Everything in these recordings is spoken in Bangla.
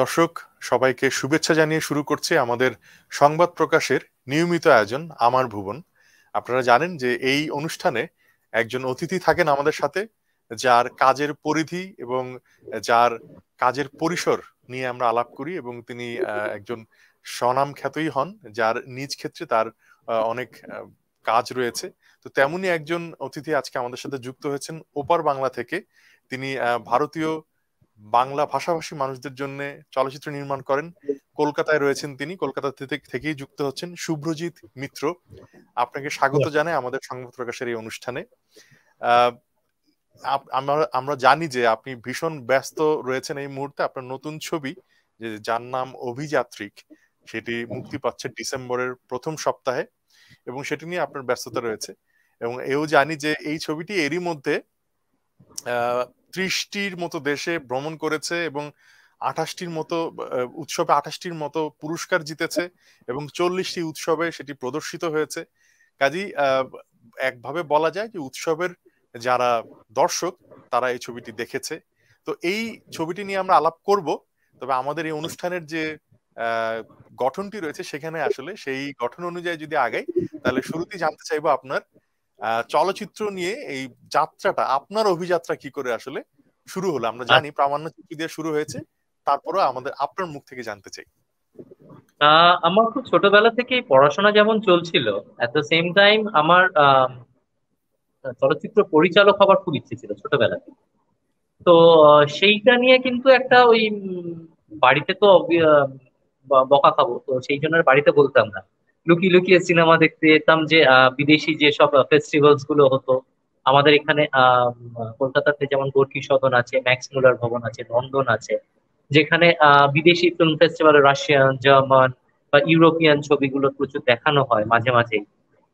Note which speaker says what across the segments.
Speaker 1: দর্শক সবাইকে শুভেচ্ছা জানিয়ে শুরু করছে আমাদের সংবাদ প্রকাশের নিয়মিত আয়োজন আমার ভুবন আপনারা জানেন যে এই অনুষ্ঠানে একজন অতিথি থাকেন আমাদের সাথে যার কাজের পরিধি এবং যার কাজের পরিসর নিয়ে আমরা আলাপ করি এবং তিনি একজন স্বনাম খ্যাতই হন যার নিজ ক্ষেত্রে তার অনেক কাজ রয়েছে তো তেমনি একজন অতিথি আজকে আমাদের সাথে যুক্ত হয়েছেন ওপার বাংলা থেকে তিনি ভারতীয় বাংলা ভাষাভাষী মানুষদের জন্য চলচ্চিত্র নির্মাণ করেন কলকাতায় রয়েছেন তিনি কলকাতা থেকেই যুক্ত হচ্ছেন শুভ্রজিৎ মিত্র আপনাকে স্বাগত জানাই আমাদের সংবাদ প্রকাশের এই অনুষ্ঠানে আমরা জানি যে আপনি ভীষণ ব্যস্ত রয়েছেন এই মুহূর্তে আপনার নতুন ছবি যে যার নাম অভিযাত্রিক সেটি মুক্তি পাচ্ছে ডিসেম্বরের প্রথম সপ্তাহে এবং সেটি নিয়ে আপনার ব্যস্ততা রয়েছে এবং এও জানি যে এই ছবিটি এরই মধ্যে ত্রিশটির মতো দেশে ভ্রমণ করেছে এবং আঠাশটির মতো উৎসবে আঠাশটির মতো পুরস্কার জিতেছে এবং চল্লিশটি উৎসবে সেটি প্রদর্শিত হয়েছে কাজী একভাবে বলা যায় যে উৎসবের যারা দর্শক তারা এই ছবিটি দেখেছে তো এই ছবিটি নিয়ে আমরা আলাপ করব তবে আমাদের এই অনুষ্ঠানের যে গঠনটি রয়েছে সেখানে আসলে সেই গঠন অনুযায়ী যদি আগাই তাহলে শুরুতেই জানতে চাইবো আপনার চলচ্চিত্র নিয়ে এই যাত্রাটা আপনার অভিযাত্রা কি করে আসলে শুরু হলো আমরা জানি আচ্ছা। প্রামাণ্য চুক্তি দিয়ে শুরু হয়েছে তারপরে আমাদের আপনার মুখ থেকে জানতে চাই
Speaker 2: আমার খুব ছোটবেলা থেকেই পড়াশোনা যেমন চলছিল এট দ্য সেম টাইম আমার চলচ্চিত্র পরিচালক হবার খুব ইচ্ছে ছিল ছোটবেলা থেকে তো সেইটা নিয়ে কিন্তু একটা ওই বাড়িতে তো বকা খাবো তো সেই জন্য বাড়িতে বলতাম না লুকিয়ে লুকিয়ে সিনেমা দেখতে যেতাম যে বিদেশি যে সব ফেস্টিভ্যালস গুলো হতো আমাদের এখানে কলকাতাতে যেমন গোর্কি সদন আছে ম্যাক্স মুলার ভবন আছে লন্ডন আছে যেখানে বিদেশি ফিল্ম ফেস্টিভ্যাল রাশিয়ান জার্মান বা ইউরোপিয়ান ছবিগুলো প্রচুর দেখানো হয় মাঝে মাঝে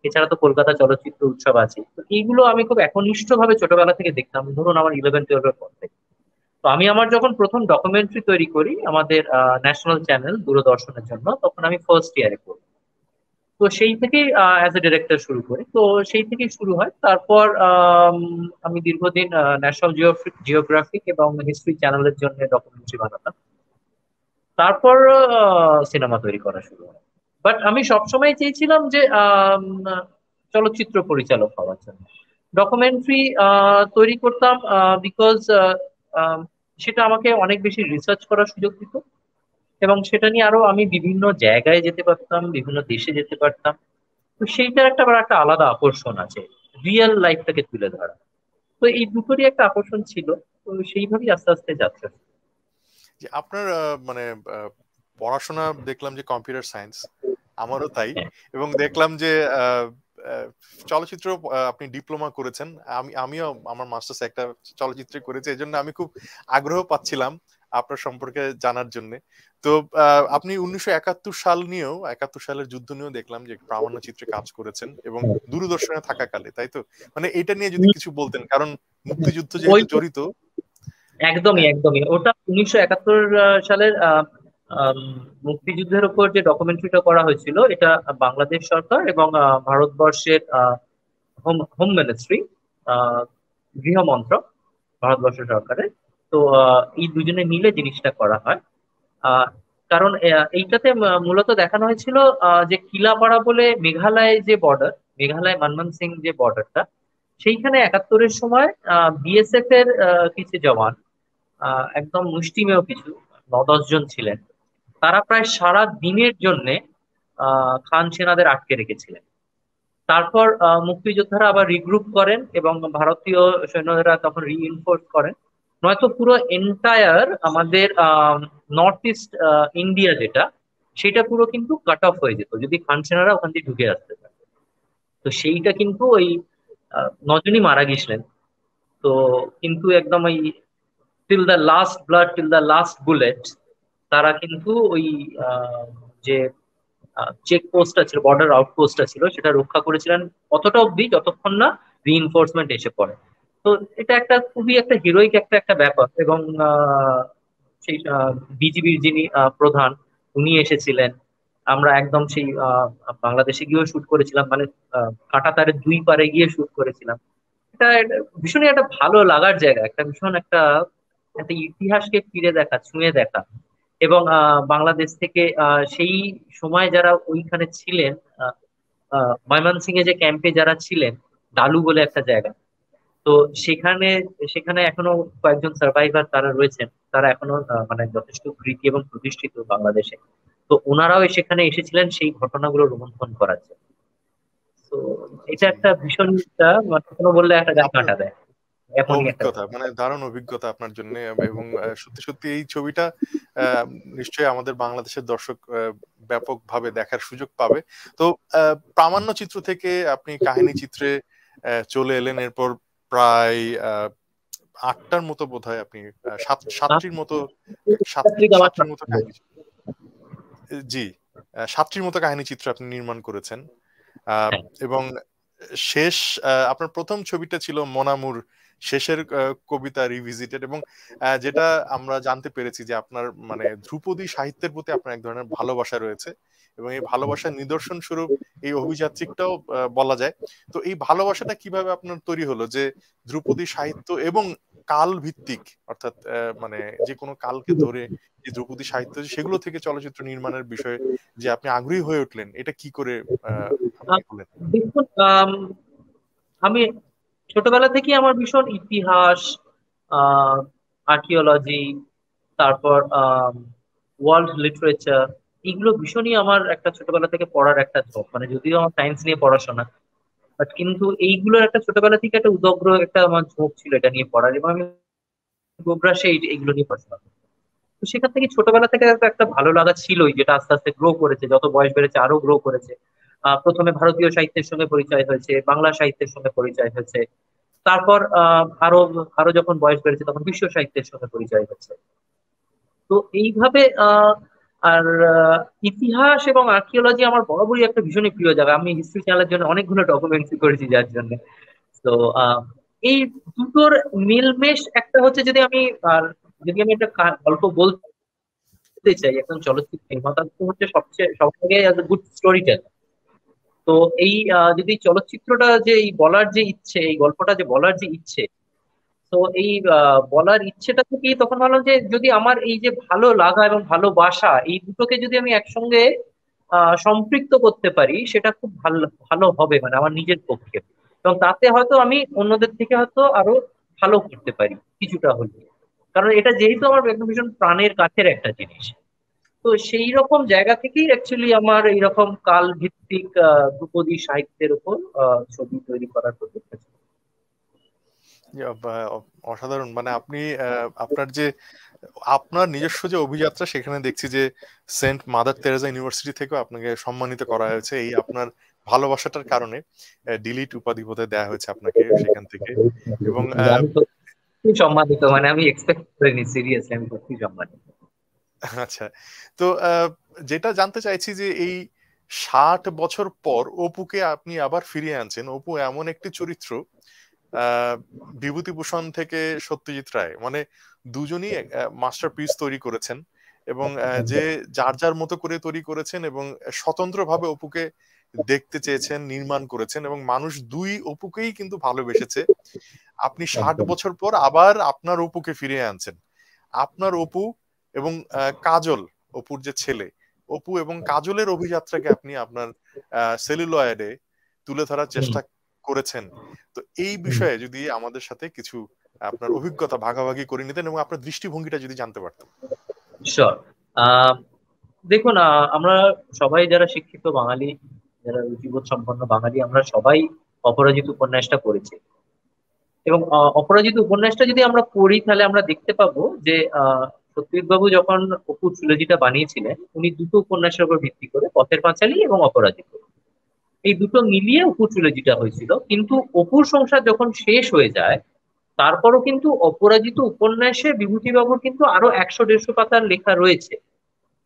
Speaker 2: এছাড়া তো কলকাতা চলচ্চিত্র উৎসব আছে তো এইগুলো আমি খুব একনিষ্ঠ ভাবে ছোটবেলা থেকে দেখতাম ধরুন আমার ইলেভেন টুয়েলভের পর থেকে তো আমি আমার যখন প্রথম ডকুমেন্টারি তৈরি করি আমাদের ন্যাশনাল চ্যানেল দূরদর্শনের জন্য তখন আমি ফার্স্ট ইয়ারে করি তো সেই থেকেই অ্যাজ এ ডিরেক্টর শুরু করে তো সেই থেকেই শুরু হয় তারপর আমি দীর্ঘদিন ন্যাশনাল জিওগ্রাফিক এবং হিস্ট্রি চ্যানেলের জন্য ডকুমেন্টারি বানাতাম তারপর সিনেমা তৈরি করা শুরু হয় বাট আমি সবসময় চেয়েছিলাম যে চলচ্চিত্র পরিচালক হওয়ার জন্য ডকুমেন্টারি তৈরি করতাম বিকজ সেটা আমাকে অনেক বেশি রিসার্চ করার সুযোগ দিত এবং সেটা নিয়ে আরো আমি বিভিন্ন জায়গায় যেতে পারতাম বিভিন্ন দেশে যেতে পারতাম তো সেইটার একটা আবার একটা আলাদা আকর্ষণ আছে রিয়েল লাইফটাকে তুলে ধরা তো এই দুটোরই একটা আকর্ষণ ছিল তো সেইভাবেই আস্তে আস্তে যাচ্ছে
Speaker 1: যে আপনার মানে পড়াশোনা দেখলাম যে কম্পিউটার সায়েন্স আমারও তাই হ্যাঁ। এবং দেখলাম যে চলচ্চিত্র আপনি ডিপ্লোমা করেছেন আমি আমিও আমার মাস্টার্স একটা চলচ্চিত্রে করেছি এই জন্য আমি খুব আগ্রহ পাচ্ছিলাম আপনার সম্পর্কে জানার জন্য তো আপনি উনিশশো একাত্তর সাল নিয়েও একাত্তর সালের যুদ্ধ নিয়েও দেখলাম যে প্রামাণ্য চিত্রে কাজ করেছেন এবং হ্যাঁ। দূরদর্শনে থাকাকালে তাই তো মানে এটা নিয়ে যদি কিছু বলতেন কারণ মুক্তিযুদ্ধ যে জড়িত
Speaker 2: একদমই একদমই ওটা উনিশশো একাত্তর সালের মুক্তিযুদ্ধের উপর যে ডকুমেন্টারিটা করা হয়েছিল এটা বাংলাদেশ সরকার এবং ভারতবর্ষের হোম হোম মিনিস্ট্রি গৃহ মন্ত্রক ভারতবর্ষ সরকারের তো এই দুজনে মিলে জিনিসটা করা হয় কারণ এইটাতে মূলত দেখানো হয়েছিল যে কিলাপাড়া বলে মেঘালয় যে বর্ডার মেঘালয় মনমোহন সিং যে বর্ডারটা সেইখানে একাত্তরের সময় বিএসএফ এর কিছু জওয়ান একদম মুষ্টিমেয় কিছু ন দশ জন ছিলেন তারা প্রায় সারা দিনের জন্য খান সেনাদের আটকে রেখেছিলেন তারপর মুক্তিযোদ্ধারা আবার রিগ্রুপ করেন এবং ভারতীয় সৈন্যরা তখন রিইনফোর্স করেন নয়তো পুরো এন্টায়ার আমাদের নর্থ ইস্ট ইন্ডিয়া যেটা সেটা পুরো কিন্তু কাট অফ হয়ে যেত যদি খান সেনারা ওখান দিয়ে ঢুকে আসতে পারে তো সেইটা কিন্তু ওই নজনই মারা গেছিলেন তো কিন্তু একদম ওই till the last blood till the last bullet তারা কিন্তু ওই যে চেকপোস্টটা ছিল বর্ডার আউটপোস্টটা ছিল সেটা রক্ষা করেছিলেন অতটা অব্দি যতক্ষণ না রিইনফোর্সমেন্ট এসে পড়ে তো এটা একটা খুবই একটা হিরোইক একটা একটা ব্যাপার এবং সেই বিজিবির যিনি প্রধান উনি এসেছিলেন আমরা একদম সেই বাংলাদেশে গিয়েও শুট করেছিলাম মানে কাটা তারের দুই পারে গিয়ে শুট করেছিলাম এটা ভীষণই একটা ভালো লাগার জায়গা একটা ভীষণ একটা একটা ইতিহাসকে ফিরে দেখা ছুঁয়ে দেখা এবং বাংলাদেশ থেকে সেই সময় যারা ওইখানে ছিলেন ময়মনসিংহে যে ক্যাম্পে যারা ছিলেন ডালু বলে একটা জায়গা তো সেখানে সেখানে এখনো কয়েকজন সার্ভাইভার তারা রয়েছেন তারা এখনো মানে যথেষ্ট কৃতি এবং প্রতিষ্ঠিত বাংলাদেশে তো ওনারাও সেখানে এসেছিলেন সেই ঘটনাগুলো রোমন্থন করার জন্য তো এটা একটা ভীষণ মানে কোনো বললে একটা গা কাটা দেয়
Speaker 1: অভিজ্ঞতা মানে দারুণ অভিজ্ঞতা আপনার জন্য এবং সত্যি সত্যি এই ছবিটা নিশ্চয়ই আমাদের বাংলাদেশের দর্শক ব্যাপকভাবে দেখার সুযোগ পাবে তো প্রামাণ্য চিত্র থেকে আপনি কাহিনী চিত্রে চলে এলেন এরপর প্রায় আটটার মতো বোধ হয় আপনি সাতটির মতো সাতটির মতো জি সাতটির মতো কাহিনী চিত্র আপনি নির্মাণ করেছেন হ্যাঁ। এবং শেষ আপনার প্রথম ছবিটা ছিল মনামুর শেষের কবিতা রিভিজিটেড এবং যেটা আমরা জানতে পেরেছি যে আপনার মানে ধ্রুপদী সাহিত্যের প্রতি আপনার এক ধরনের ভালোবাসা রয়েছে এবং এই ভালোবাসার নিদর্শন স্বরূপ এই অভিযাত্রিকটাও বলা যায় তো এই ভালোবাসাটা কিভাবে আপনার তৈরি হলো যে ধ্রুপদী সাহিত্য এবং কাল ভিত্তিক অর্থাৎ মানে যে কোনো কালকে ধরে যে ধ্রুপদী সাহিত্য সেগুলো থেকে চলচ্চিত্র নির্মাণের বিষয়ে যে আপনি আগ্রহী হয়ে উঠলেন এটা কি করে
Speaker 2: দেখুন আমি ছোটবেলা থেকে আমার ভীষণ ইতিহাস আর্কিওলজি তারপর ওয়ার্ল্ড লিটারেচার এইগুলো ভীষণই আমার একটা ছোটবেলা থেকে পড়ার একটা ঝোঁক মানে যদিও আমার সায়েন্স নিয়ে পড়াশোনা বাট কিন্তু এইগুলোর একটা ছোটবেলা থেকে একটা উদগ্র একটা আমার ঝোঁক ছিল এটা নিয়ে পড়ার এবং আমি গোগ্রাসে এইগুলো নিয়ে পড়াশোনা তো সেখান থেকে ছোটবেলা থেকে একটা ভালো লাগা ছিলই যেটা আস্তে আস্তে গ্রো করেছে যত বয়স বেড়েছে আরো গ্রো করেছে প্রথমে ভারতীয় সাহিত্যের সঙ্গে পরিচয় হয়েছে বাংলা সাহিত্যের সঙ্গে পরিচয় হয়েছে তারপর আহ আরো আরো যখন বয়স বেড়েছে তখন বিশ্ব সাহিত্যের সঙ্গে পরিচয় হয়েছে তো এইভাবে আর ইতিহাস এবং আর্কিওলজি আমার বরাবরই একটা ভীষণই প্রিয় জায়গা আমি হিস্ট্রি চ্যানেলের জন্য অনেকগুলো ডকুমেন্টারি করেছি যার জন্য তো এই দুটোর মিলমেশ একটা হচ্ছে যদি আমি আর যদি আমি একটা গল্প বলতে চাই একদম চলচ্চিত্র নির্মাতা হচ্ছে সবচেয়ে সব থেকে গুড স্টোরি টেলার তো এই যদি চলচ্চিত্রটা যে এই বলার যে ইচ্ছে এই গল্পটা যে বলার যে ইচ্ছে তো এই বলার ইচ্ছেটা থেকেই তখন ভাবলাম যে যদি আমার এই যে ভালো লাগা এবং ভালোবাসা এই দুটোকে যদি আমি একসঙ্গে সম্পৃক্ত করতে পারি সেটা খুব ভালো ভালো হবে মানে আমার নিজের পক্ষে এবং তাতে হয়তো আমি অন্যদের থেকে হয়তো আরো ভালো করতে পারি কিছুটা হলে কারণ এটা যেহেতু আমার ভীষণ প্রাণের কাছের একটা জিনিস তো সেই রকম জায়গা থেকেই অ্যাকচুয়ালি আমার এইরকম কাল ভিত্তিক ধ্রুপদী সাহিত্যের উপর ছবি তৈরি করার প্রচেষ্টা ছিল
Speaker 1: অসাধারণ মানে আপনি আপনার যে আপনার নিজস্ব যে অভিযাত্রা সেখানে দেখছি যে সেন্ট মাদার তেরেজা ইউনিভার্সিটি থেকে আপনাকে সম্মানিত করা হয়েছে এই আপনার ভালোবাসাটার কারণে ডিলিট উপাধি বোধ দেওয়া হয়েছে আপনাকে সেখান থেকে এবং
Speaker 2: সম্মানিত মানে আমি এক্সপেক্ট করিনি সিরিয়াসলি আমি
Speaker 1: সত্যি সম্মানিত আচ্ছা তো যেটা জানতে চাইছি যে এই ষাট বছর পর অপুকে আপনি আবার ফিরিয়ে আনছেন অপু এমন একটি চরিত্র আহ বিভূতিভূষণ থেকে সত্যজিৎ রায় মানে দুজনই মাস্টারপিস তৈরি করেছেন এবং আচ্ছা, যে আচ্ছা। যার যার মতো করে তৈরি করেছেন এবং স্বতন্ত্রভাবে অপুকে দেখতে চেয়েছেন নির্মাণ করেছেন এবং মানুষ দুই অপুকেই কিন্তু ভালোবেসেছে আপনি ষাট বছর পর আবার আপনার অপুকে ফিরিয়ে আনছেন আপনার অপু এবং কাজল অপুর যে ছেলে অপু এবং কাজলের অভিযাত্রাকে আপনি আপনার সেলুলয়েডে তুলে ধরার চেষ্টা করেছেন তো এই বিষয়ে যদি আমাদের সাথে কিছু আপনার অভিজ্ঞতা ভাগাভাগি করে নিতেন এবং আপনার দৃষ্টিভঙ্গিটা যদি জানতে পারতেন
Speaker 2: দেখুন আমরা সবাই যারা শিক্ষিত বাঙালি যারা রুচিবোধ সম্পন্ন বাঙালি আমরা সবাই অপরাজিত উপন্যাসটা পড়েছি এবং অপরাজিত উপন্যাসটা যদি আমরা পড়ি তাহলে আমরা দেখতে পাবো যে সত্যজিৎ বাবু যখন অপু ট্রিলজিটা বানিয়েছিলেন উনি দুটো উপন্যাসের উপর ভিত্তি করে পথের পাঁচালী এবং অপরাজিত এই দুটো মিলিয়ে অপুর ট্রিলজিটা হয়েছিল কিন্তু অপুর সংসার যখন শেষ হয়ে যায় তারপরও কিন্তু অপরাজিত উপন্যাসে বিভূতিবাবুর কিন্তু আরো একশো দেড়শো পাতার লেখা রয়েছে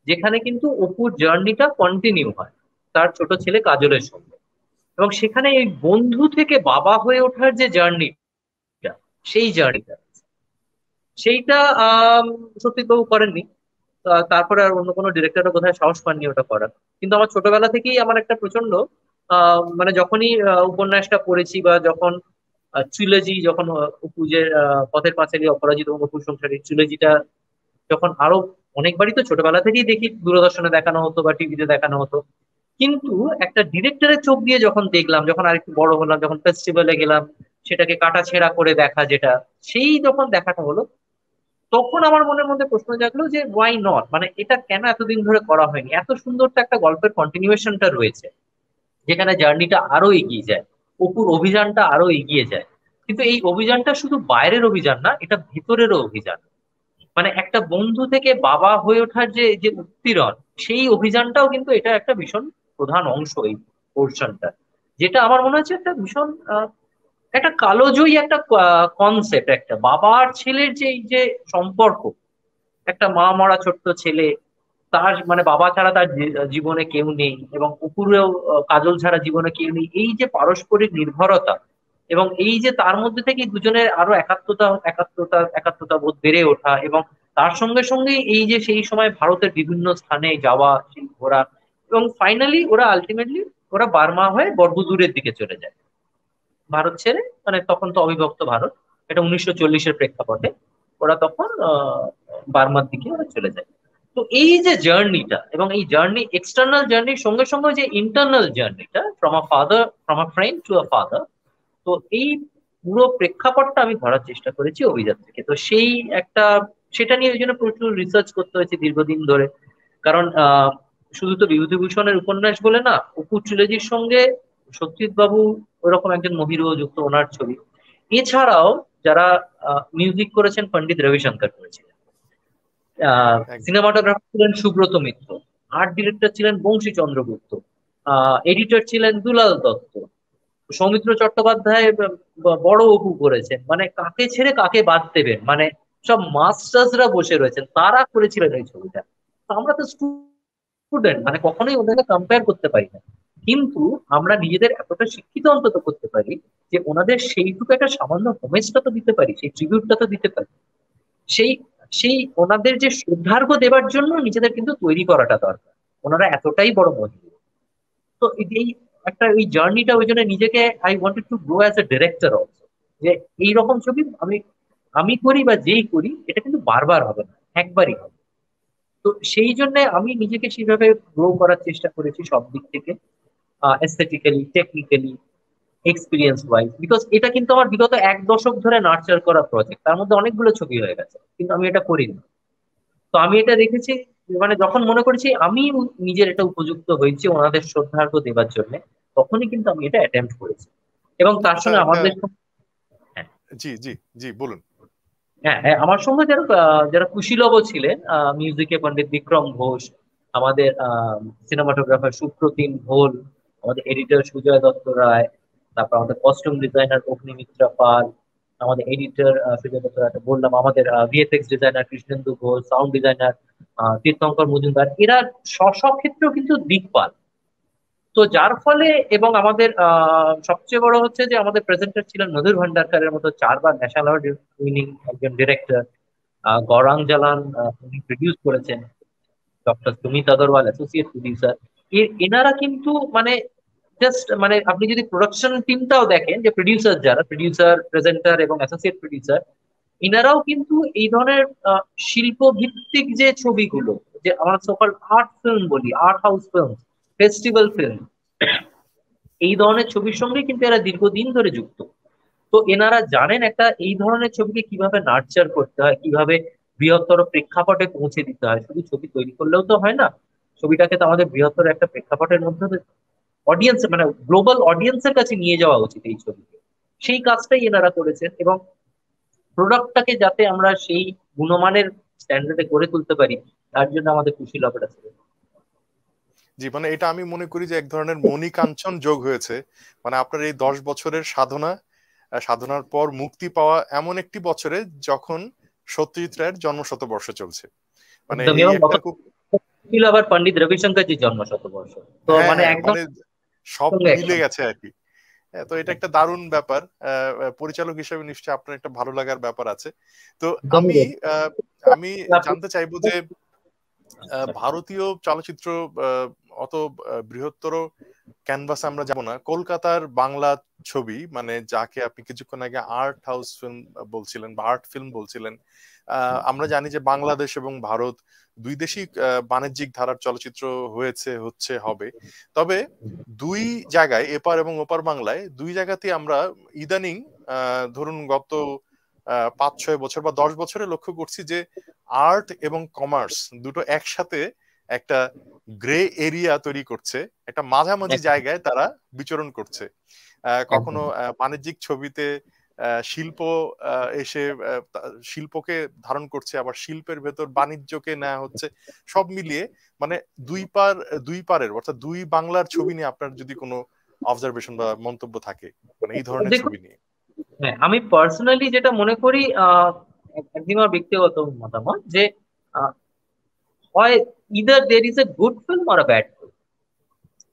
Speaker 2: যেখানে কিন্তু অপুর জার্নিটা কন্টিনিউ হয় তার ছোট ছেলে কাজলের সঙ্গে এবং সেখানে এই বন্ধু থেকে বাবা হয়ে ওঠার যে জার্নি সেই জার্নিটা সেইটা সত্যিবাবু করেননি তারপরে আর অন্য কোনো ডিরেক্টরও বোধহয় সাহস পাননি ওটা করার কিন্তু আমার ছোটবেলা থেকেই আমার একটা প্রচন্ড মানে যখনই উপন্যাসটা পড়েছি বা যখন ট্রিলজি যখন অপুজের পথের পাঁচালী অপরাজিত অপু সংসারী ট্রিলজিটা যখন আরো অনেকবারই তো ছোটবেলা থেকেই দেখি দূরদর্শনে দেখানো হতো বা টিভিতে দেখানো হতো কিন্তু একটা ডিরেক্টরের চোখ দিয়ে যখন দেখলাম যখন আরেকটু বড় হলাম যখন ফেস্টিভ্যালে গেলাম সেটাকে কাটা ছেঁড়া করে দেখা যেটা সেই যখন দেখাটা হলো তখন আমার মনের মধ্যে প্রশ্ন জাগলো যে ওয়াই নট মানে এটা কেন এতদিন ধরে করা হয়নি এত সুন্দর তো একটা গল্পের কন্টিনিউশনটা রয়েছে যেখানে জার্নিটা আরো এগিয়ে যায় অপুর অভিযানটা আরো এগিয়ে যায় কিন্তু এই অভিযানটা শুধু বাইরের অভিযান না এটা ভিতরেরও অভিযান মানে একটা বন্ধু থেকে বাবা হয়ে ওঠার যে যে উত্তীরণ সেই অভিযানটাও কিন্তু এটা একটা ভীষণ প্রধান অংশ এই পোর্শনটা যেটা আমার মনে হচ্ছে একটা ভীষণ একটা কালোজয়ী একটা কনসেপ্ট একটা বাবা আর ছেলের যে যে সম্পর্ক একটা মা মরা ছোট্ট ছেলে তার মানে বাবা ছাড়া তার জীবনে কেউ নেই এবং কুকুরেও কাজল ছাড়া জীবনে কেউ নেই এই যে পারস্পরিক নির্ভরতা এবং এই যে তার মধ্যে থেকে দুজনের আরো একাত্মতা একাত্মতা একাত্মতা বোধ বেড়ে ওঠা এবং তার সঙ্গে সঙ্গে এই যে সেই সময় ভারতের বিভিন্ন স্থানে যাওয়া সেই ঘোরা এবং ফাইনালি ওরা আলটিমেটলি ওরা বার্মা হয়ে বর্গদূরের দিকে চলে যায় ভারত ছেড়ে মানে তখন তো অবিভক্ত ভারত এটা উনিশশো চল্লিশের প্রেক্ষাপটে ওরা তখন বার্মার দিকে ওরা চলে যায় তো এই যে জার্নিটা এবং এই জার্নি এক্সটার্নাল জার্নির সঙ্গে সঙ্গে যে ইন্টারনাল জার্নিটা from a father from a friend to a father তো এই পুরো প্রেক্ষাপটটা আমি ধরার চেষ্টা করেছি অভিযান থেকে তো সেই একটা সেটা নিয়ে ওই জন্য প্রচুর রিসার্চ করতে হয়েছে দীর্ঘদিন ধরে কারণ শুধু তো বিভূতিভূষণের উপন্যাস বলে না অপু ট্রিলজির সঙ্গে সত্যজিৎ বাবু রকম একজন মহিরুহ যুক্ত ওনার ছবি এছাড়াও যারা মিউজিক করেছেন পণ্ডিত রবিশঙ্কর করেছিলেন সিনেমাটোগ্রাফার ছিলেন সুব্রত মিত্র আর্ট ডিরেক্টর ছিলেন বংশী চন্দ্রগুপ্ত এডিটর ছিলেন দুলাল দত্ত সৌমিত্র চট্টোপাধ্যায় বড় অপু করেছেন মানে কাকে ছেড়ে কাকে বাদ দেবেন মানে সব মাস্টার্সরা বসে রয়েছেন তারা করেছিলেন এই ছবিটা আমরা তো স্টুডেন্ট মানে কখনোই ওদেরকে কম্পেয়ার করতে পারি না কিন্তু আমরা নিজেদের এতটা শিক্ষিত অন্তত করতে পারি যে ওনাদের সেইটুকু একটা সামান্য হোমেজটা তো দিতে পারি সেই ট্রিবিউটটা তো দিতে পারি সেই সেই ওনাদের যে শ্রদ্ধার্ঘ দেবার জন্য নিজেদের কিন্তু তৈরি করাটা দরকার ওনারা এতটাই বড় মহিলা তো এই একটা ওই জার্নিটা ওই জন্য নিজেকে I wanted to grow as a director also যে এইরকম ছবি আমি আমি করি বা যেই করি এটা কিন্তু বারবার হবে না একবারই হবে তো সেই জন্য আমি নিজেকে সেইভাবে গ্রো করার চেষ্টা করেছি সব দিক থেকে aesthetically technically experience wise because এটা কিন্তু আমার বিগত এক দশক ধরে নার্চার করা প্রজেক্ট তার মধ্যে অনেকগুলো ছবি হয়ে গেছে কিন্তু আমি এটা করিনি তো আমি এটা দেখেছি মানে যখন মনে করেছি আমি নিজের এটা উপযুক্ত হয়েছি ওনাদের শ্রদ্ধার্ঘ দেবার জন্য তখনই কিন্তু আমি এটা অ্যাটেম্প্ট করেছি এবং তার সঙ্গে আচ্ছা, আমাদের
Speaker 1: হ্যাঁ। জি জি জি বলুন
Speaker 2: হ্যাঁ হ্যাঁ আমার সঙ্গে যারা যারা কুশীলব ছিলেন মিউজিকে পণ্ডিত বিক্রম ঘোষ আমাদের সিনেমাটোগ্রাফার সুপ্রতিম ঘোল আমাদের এডিটর সুজয় দত্ত রায় তারপর আমাদের কস্টিউম ডিজাইনার অগ্নিমিত্রা পাল আমাদের এডিটর সুজাত বললাম আমাদের VFX designer Krishnendu Ghosh sound designer Tirthankar Majumdar এরা সব ক্ষেত্রেও কিন্তু দিকপাল তো যার ফলে এবং আমাদের সবচেয়ে বড় হচ্ছে যে আমাদের প্রেজেন্টার ছিলেন নদীর ভান্ডারকারের মতো চারবার ন্যাশনাল উইনিং একজন ডিরেক্টর গৌরাং জালান উনি প্রডিউস করেছেন doctor Sumit Agarwal associate producer এনারা কিন্তু মানে জাস্ট মানে আপনি যদি প্রোডাকশন টিমটাও দেখেন যে প্রডিউসার যারা প্রডিউসার প্রেজেন্টার এবং অ্যাসোসিয়েট প্রডিউসার ইনারাও কিন্তু এই ধরনের শিল্প ভিত্তিক যে ছবিগুলো যে আমরা সকল আর্ট ফিল্ম বলি art house film festival film এই ধরনের ছবির সঙ্গে কিন্তু এরা দীর্ঘদিন ধরে যুক্ত তো এনারা জানেন একটা এই ধরনের ছবিকে কিভাবে নার্চার করতে হয় কিভাবে বৃহত্তর প্রেক্ষাপটে পৌঁছে দিতে হয় শুধু ছবি তৈরি করলেও তো হয় না ছবিটাকে তো আমাদের বৃহত্তর একটা প্রেক্ষাপটের মধ্যে অডিয়েন্স মানে গ্লোবাল অডিয়েন্সের কাছে নিয়ে যাওয়া উচিত এই ছবিকে সেই কাজটাই এনারা করেছেন এবং প্রোডাক্টটাকে যাতে আমরা সেই গুণমানের স্ট্যান্ডার্ডে
Speaker 1: গড়ে তুলতে পারি তার জন্য আমাদের খুশি লাভটা ছিল জি মানে এটা আমি মনে করি যে এক ধরনের মণিকাঞ্চন যোগ হয়েছে মানে আপনার এই দশ বছরের সাধনা সাধনার পর মুক্তি পাওয়া এমন একটি বছরে যখন সত্যজিৎ রায়ের শতবর্ষ চলছে
Speaker 2: মানে আবার পন্ডিত রবিশঙ্কর জন্ম শতবর্ষ তো হ্যাঁ, মানে হ্যাঁ, একদম মানে
Speaker 1: সব মিলে গেছে আর কি হ্যাঁ, তো এটা একটা দারুণ ব্যাপার পরিচালক হিসেবে নিশ্চয় আপনার একটা ভালো লাগার ব্যাপার আছে তো আমি আমি জানতে চাইবো যে ভারতীয় চলচ্চিত্র অত বৃহত্তর ক্যানভাস আমরা যাব না কলকাতার বাংলা ছবি মানে যাকে আপনি কিছুক্ষণ আগে আর্ট হাউস ফিল্ম বলছিলেন বা আর্ট ফিল্ম বলছিলেন আমরা জানি যে বাংলাদেশ এবং ভারত দুই দেশই বাণিজ্যিক ধারার চলচ্চিত্র হয়েছে হচ্ছে হবে তবে দুই জায়গায় এপার এবং ওপার বাংলায় দুই জায়গাতে আমরা ইদানিং ধরুন গত পাঁচ ছয় বছর বা দশ বছরে লক্ষ্য করছি যে আর্ট এবং কমার্স দুটো একসাথে একটা গ্রে এরিয়া তৈরি করছে একটা মাঝামাঝি জায়গায় তারা বিচরণ করছে কখনো বাণিজ্যিক ছবিতে শিল্প এসে শিল্পকে ধারণ করছে আবার শিল্পের ভেতর বাণিজ্যকে নেওয়া হচ্ছে সব মিলিয়ে মানে দুই পার দুই পারের অর্থাৎ দুই বাংলার ছবি নিয়ে আপনার যদি কোনো অবজারভেশন বা মন্তব্য থাকে মানে এই ধরনের ছবি নিয়ে
Speaker 2: হ্যাঁ আমি পার্সোনালি যেটা মনে করি একদম আমার ব্যক্তিগত মতামত যে হয় either there is a good film আর ব্যাড ফিল্ম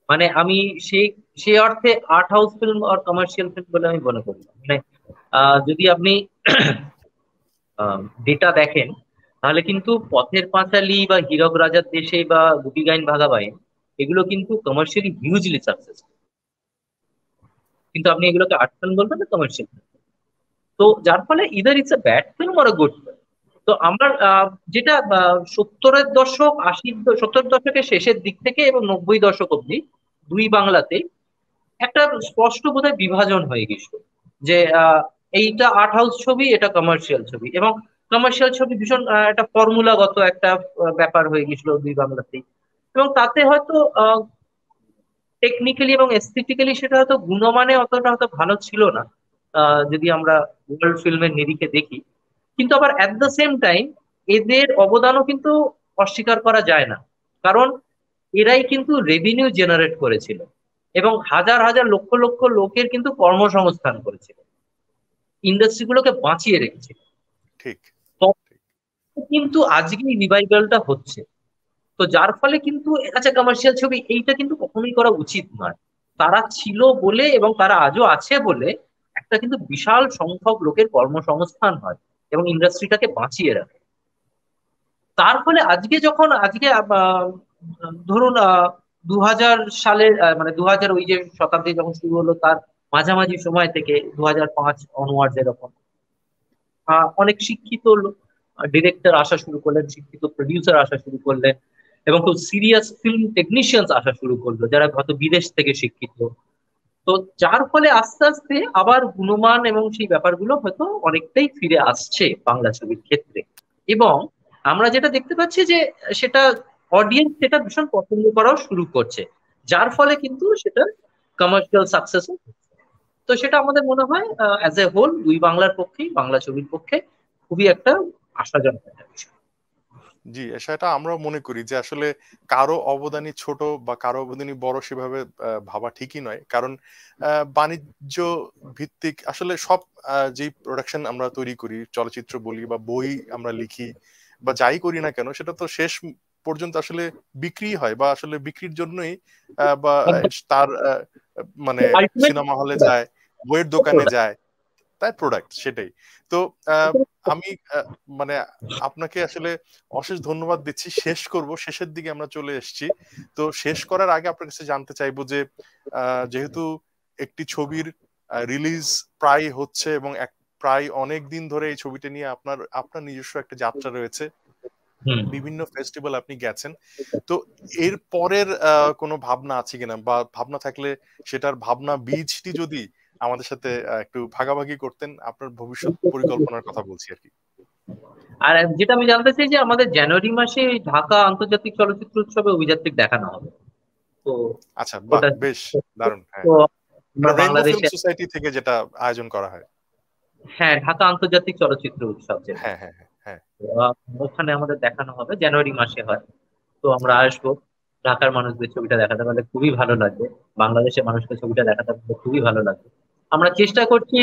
Speaker 2: মানে আমি সেই সেই অর্থে আর্ট হাউস ফিল্ম আর কমার্শিয়াল ফিল্ম বলে আমি মনে করি মানে যদি আপনি ডেটা দেখেন তাহলে কিন্তু পথের পাঁচালি বা হীরক রাজার দেশে বা গুপি গাইন ভাগাবাইন এগুলো কিন্তু কমার্শিয়ালি হিউজলি সাকসেস কিন্তু আপনি এগুলোকে আর্ট ফিল্ম বলবেন না কমার্শিয়াল তো যার ফলে either it's a bad film আর গুড ফিল্ম তো আমরা যেটা সত্তরের দশক আশি সত্তর দশকের শেষের দিক থেকে এবং নব্বই দশক অব্দি দুই বাংলাতে একটা স্পষ্ট বোধহয় বিভাজন হয়ে গেছিল যে এইটা আর্ট হাউস ছবি এটা কমার্শিয়াল ছবি এবং কমার্শিয়াল ছবি ভীষণ একটা ফর্মুলাগত একটা ব্যাপার হয়ে গেছিল দুই বাংলাতেই এবং তাতে হয়তো টেকনিক্যালি এবং এস্থেটিক্যালি সেটা হয়তো গুণমানে অতটা হয়তো ভালো ছিল না যদি আমরা ওয়ার্ল্ড ফিল্মের নিরিখে দেখি কিন্তু আবার অ্যাট দ্য সেম টাইম এদের অবদানও কিন্তু অস্বীকার করা যায় না কারণ এরাই কিন্তু রেভিনিউ জেনারেট করেছিল এবং হাজার হাজার লক্ষ লক্ষ লোকের কিন্তু কর্মসংস্থান করেছিল ইন্ডাস্ট্রিগুলোকে বাঁচিয়ে রেখেছিল ঠিক কিন্তু আজকে রিভাইভালটা হচ্ছে তো যার ফলে কিন্তু আচ্ছা কমার্শিয়াল ছবি এইটা কিন্তু কখনোই করা উচিত নয় তারা ছিল বলে এবং তারা আজও আছে বলে একটা কিন্তু বিশাল সংখ্যক লোকের কর্মসংস্থান হয় এবং ইন্ডাস্ট্রিটাকে বাঁচিয়ে রাখে তার ফলে আজকে যখন আজকে ধরুন দু সালে মানে দু ওই যে শতাব্দী যখন শুরু হলো তার মাঝামাঝি সময় থেকে দু হাজার পাঁচ অনওয়ার্ড এরকম অনেক শিক্ষিত ডিরেক্টর আসা শুরু করলেন শিক্ষিত প্রডিউসার আসা শুরু করলেন এবং খুব সিরিয়াস ফিল্ম টেকনিশিয়ানস আসা শুরু করলো যারা হয়তো বিদেশ থেকে শিক্ষিত তো যার ফলে আস্তে আস্তে আবার গুণমান এবং সেই ব্যাপারগুলো হয়তো অনেকটাই ফিরে আসছে বাংলা ছবির ক্ষেত্রে এবং আমরা যেটা দেখতে পাচ্ছি যে সেটা অডিয়েন্স সেটা ভীষণ পছন্দ করাও শুরু করছে যার ফলে কিন্তু সেটা কমার্শিয়াল সাকসেস তো সেটা আমাদের মনে হয় অ্যাজ এ হোল দুই বাংলার পক্ষেই বাংলা ছবির পক্ষে খুবই একটা আশাজনক একটা বিষয়
Speaker 1: জি সেটা আমরা মনে করি যে আসলে কারো অবদানই ছোট বা কারো অবদানই বড় সেভাবে ভাবা ঠিকই নয় কারণ বাণিজ্য ভিত্তিক আসলে সব যে প্রোডাকশন আমরা তৈরি করি চলচ্চিত্র বলি বা বই আমরা লিখি বা যাই করি না কেন সেটা তো শেষ পর্যন্ত আসলে বিক্রি হয় বা আসলে বিক্রির জন্যই বা তার মানে সিনেমা হলে যায় বইয়ের দোকানে যায় তাই প্রোডাক্ট সেটাই তো আমি মানে আপনাকে আসলে অশেষ ধন্যবাদ দিচ্ছি শেষ করব শেষের দিকে আমরা চলে এসেছি তো শেষ করার আগে আপনার কাছে জানতে চাইবো যে যেহেতু একটি ছবির রিলিজ প্রায় হচ্ছে এবং এক প্রায় অনেক দিন ধরে এই ছবিটা নিয়ে আপনার আপনার নিজস্ব একটা যাত্রা রয়েছে বিভিন্ন ফেস্টিভ্যাল আপনি গেছেন তো এর পরের কোনো ভাবনা আছে কিনা বা ভাবনা থাকলে সেটার ভাবনা বীজটি যদি আমাদের সাথে একটু ভাগাভাগি করতেন আপনার ভবিষ্যৎ পরিকল্পনার কথা বলছি আর কি
Speaker 2: আর যেটা আমি জানতে চাই যে আমাদের জানুয়ারি মাসে ঢাকা আন্তর্জাতিক চলচ্চিত্র উৎসবে অভিযাত্রিক দেখানো হবে
Speaker 1: তো আচ্ছা বেশ দারুণ হ্যাঁ মানে বাংলাদেশ সোসাইটি থেকে যেটা আয়োজন করা হয়
Speaker 2: হ্যাঁ ঢাকা আন্তর্জাতিক চলচ্চিত্র উৎসব হ্যাঁ হ্যাঁ হ্যাঁ হ্যাঁ। ওখানে আমাদের দেখানো হবে জানুয়ারি মাসে হয় তো আমরা আসবো ঢাকার মানুষদের ছবিটা দেখাতে পারলে খুবই ভালো লাগবে বাংলাদেশের মানুষকে ছবিটা দেখাতে পারলে খুবই ভালো লাগবে আমরা চেষ্টা করছি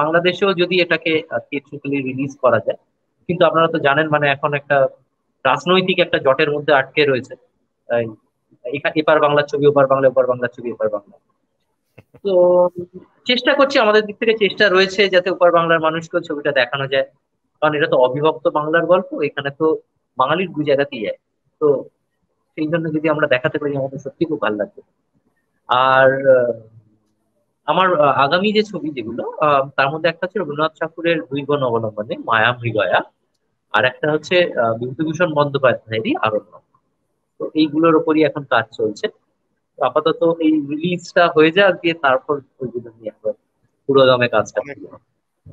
Speaker 2: বাংলাদেশেও যদি এটাকে থিয়েট্রিক্যালি রিলিজ করা যায় কিন্তু আপনারা তো জানেন মানে এখন একটা রাজনৈতিক একটা জটের মধ্যে আটকে রয়েছে এপার বাংলার ছবি ওপার বাংলা ওপার বাংলার ছবি এপার বাংলা তো চেষ্টা করছি আমাদের দিক থেকে চেষ্টা রয়েছে যাতে ওপার বাংলার মানুষকেও ছবিটা দেখানো যায় কারণ এটা তো অবিভক্ত বাংলার গল্প এখানে তো বাঙালির দুই জায়গাতেই যায় তো সেই জন্য যদি আমরা দেখাতে পারি আমাদের সত্যি খুব ভালো লাগবে আর আমার আগামী যে ছবি যেগুলো তার মধ্যে একটা হচ্ছে রবীন্দ্রনাথ ঠাকুরের দুই গণ অবলম্বনে মায়া মৃগয়া আর একটা হচ্ছে বিভূতিভূষণ বন্দ্যোপাধ্যায়েরই আরণ্য তো এইগুলোর ওপরই এখন কাজ চলছে আপাতত
Speaker 1: এই রিলিজটা হয়ে যাক দিয়ে তারপর ওইগুলো নিয়ে আমরা
Speaker 2: পুরো কাজটা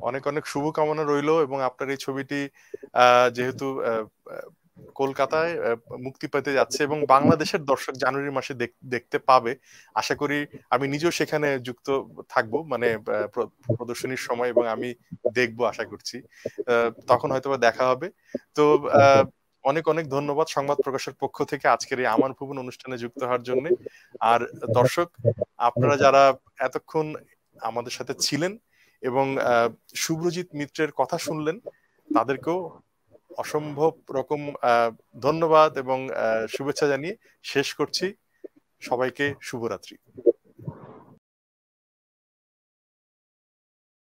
Speaker 1: অনেক অনেক শুভকামনা রইল এবং আপনার এই ছবিটি যেহেতু কলকাতায় মুক্তি পেতে যাচ্ছে এবং বাংলাদেশের দর্শক জানুয়ারি মাসে দেখতে পাবে আশা করি আমি নিজেও সেখানে যুক্ত থাকব মানে প্রদর্শনীর সময় এবং আমি দেখব আশা করছি তখন হয়তো দেখা হবে তো অনেক অনেক ধন্যবাদ সংবাদ প্রকাশের পক্ষ থেকে আজকের এই আমার ভুবন অনুষ্ঠানে যুক্ত হওয়ার জন্য আর দর্শক আপনারা যারা এতক্ষণ আমাদের সাথে ছিলেন এবং শুভ্রজিৎ মিত্রের কথা শুনলেন তাদেরকেও অসম্ভব রকম ধন্যবাদ এবং শুভেচ্ছা জানিয়ে শেষ করছি সবাইকে শুভরাত্রি